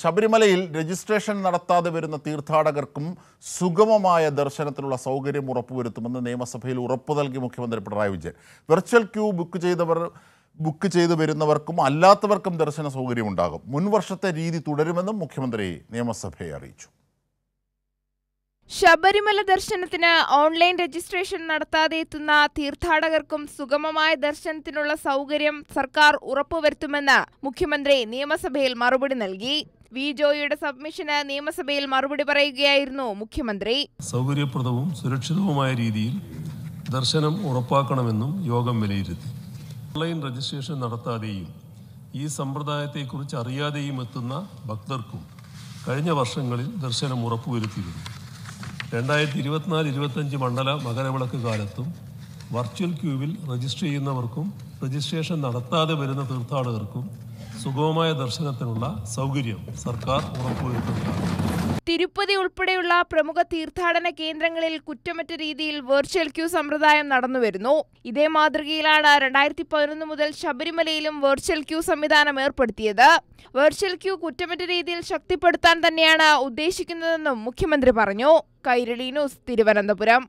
ശബരിമലയിൽ രജിസ്ട്രേഷൻ നടത്താതെ വരുന്ന തീർത്ഥാടകർക്കും സുഗമമായ ദർശനത്തിനുള്ള സൗകര്യം ഉറപ്പുവരുത്തുമെന്ന് നിയമസഭയിൽ ഉറപ്പു നൽകി മുഖ്യമന്ത്രി Pinarayi Vijayan virtual queue book ചെയ്തവർ ബുക്ക് ചെയ്തു വരുന്നവർക്കും അല്ലാത്തവർക്കും ദർശന സൗകര്യമുണ്ടാകും മുൻ വർഷത്തെ രീതി തുടരുമെന്നും മുഖ്യമന്ത്രി നിയമസഭയെ അറിയിച്ചു ശബരിമല ദർശനത്തിന് ഓൺലൈൻ രജിസ്ട്രേഷൻ നടത്താതെ എത്തുന്ന തീർത്ഥാടകർക്കും സുഗമമായ ദർശനത്തിനുള്ള സൗകര്യം സർക്കാർ ഉറപ്പുവരുത്തുമെന്ന് മുഖ്യമന്ത്രി നിയമസഭയിൽ മറുപടി നൽകി വി ജോയിയുടെ സബ്മിഷന് നിയമസഭയിൽ മറുപടി പറയുകയായിരുന്നു മുഖ്യമന്ത്രി സൗകര്യപ്രദവും സുരക്ഷിതവുമായ രീതിയിൽ ദർശനം ഉറപ്പാക്കണമെന്നും യോഗം വിലയിരുത്തി ഓൺലൈൻ രജിസ്ട്രേഷൻ നടത്താതെയും ഈ സമ്പ്രദായത്തെക്കുറിച്ച് അറിയാതെയും എത്തുന്ന ഭക്തർക്കും കഴിഞ്ഞ വർഷങ്ങളിൽ ദർശനം ഉറപ്പുവരുത്തിയിരുന്നു രണ്ടായിരത്തി ഇരുപത്തിനാല് ഇരുപത്തഞ്ച് മണ്ഡല മകരവിളക്ക് കാലത്തും വെർച്വൽ ക്യൂവിൽ രജിസ്റ്റർ ചെയ്യുന്നവർക്കും രജിസ്ട്രേഷൻ നടത്താതെ വരുന്ന തീർത്ഥാടകർക്കും സുഗമമായ ദർശനത്തിനുള്ള സൗകര്യം സർക്കാർ ഉറപ്പുവരുത്തുകയാണ് തിരുപ്പതി ഉൾപ്പെടെയുള്ള പ്രമുഖ തീർത്ഥാടന കേന്ദ്രങ്ങളിൽ കുറ്റമറ്റ രീതിയിൽ വെർച്വൽ ക്യൂ സമ്പ്രദായം നടന്നുവരുന്നു ഇതേ മാതൃകയിലാണ് രണ്ടായിരത്തി പതിനൊന്ന് മുതൽ ശബരിമലയിലും വെർച്വൽ ക്യൂ സംവിധാനം ഏർപ്പെടുത്തിയത് വെർച്വൽ ക്യൂ കുറ്റമറ്റ രീതിയിൽ ശക്തിപ്പെടുത്താൻ തന്നെയാണ് ഉദ്ദേശിക്കുന്നതെന്നും മുഖ്യമന്ത്രി പറഞ്ഞു കൈരളി ന്യൂസ് തിരുവനന്തപുരം